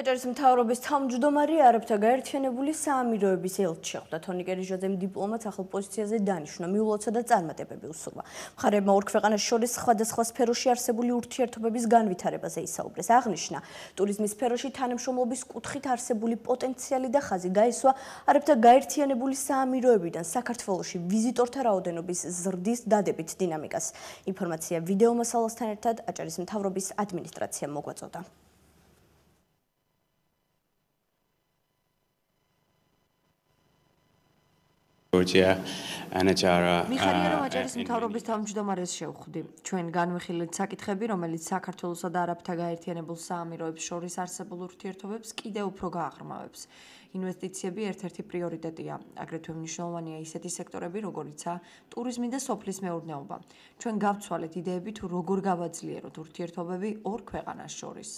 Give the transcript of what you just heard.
აჭარის მთავრობის თავმჯდომარე არაბთა გაერთიანებული საამიროების ელჩი შეხვდა თონიკერიჟოძემ დიპლომატს ახალ პოზიციაზე დანიშნა მიულოცა და წარმატებები უსურვა. მხარეებმა ორ ქვეყანას შორის სხვადასხვა სფეროში არსებული ურთიერთობების განვითარებაზე ისაუბრეს. აღნიშნა ტურიზმის სფეროში თანამშრომლობის კუთხით არსებული პოტენციალი და ხაზი გაისვა არაბთა გაერთიანებული საამიროებიდან საქართველოში ვიზიტორთა რაოდენობის ზრდის დადებით დინამიკას. ინფორმაცია ვიდეო მასალასთან ერთად აჭარის მთავრობის ადმინისტრაციამ მოგვაწოდა. გორჯია ანაჯარა მიხარია რომ მთავრობის თავმჯდომარეს შევხვდი ჩვენ განვიხილეთ საკითხები რომელიც საქართველოსა და არაბთა გაერთიანებულ საამიროებს შორის არსებულ ურთიერთობებს კიდე უფრო გააღრმავებს ინვესტიციები ერთ-ერთი პრიორიტეტია აგრეთვე მნიშვნელოვანია ისეთი სექტორები როგორიც ტურიზმი და სოფლის მეურნეობა ჩვენ გავცვალეთ იდეები თუ როგორ გავაძლიეროთ ურთიერთობები ორ ქვეყანას შორის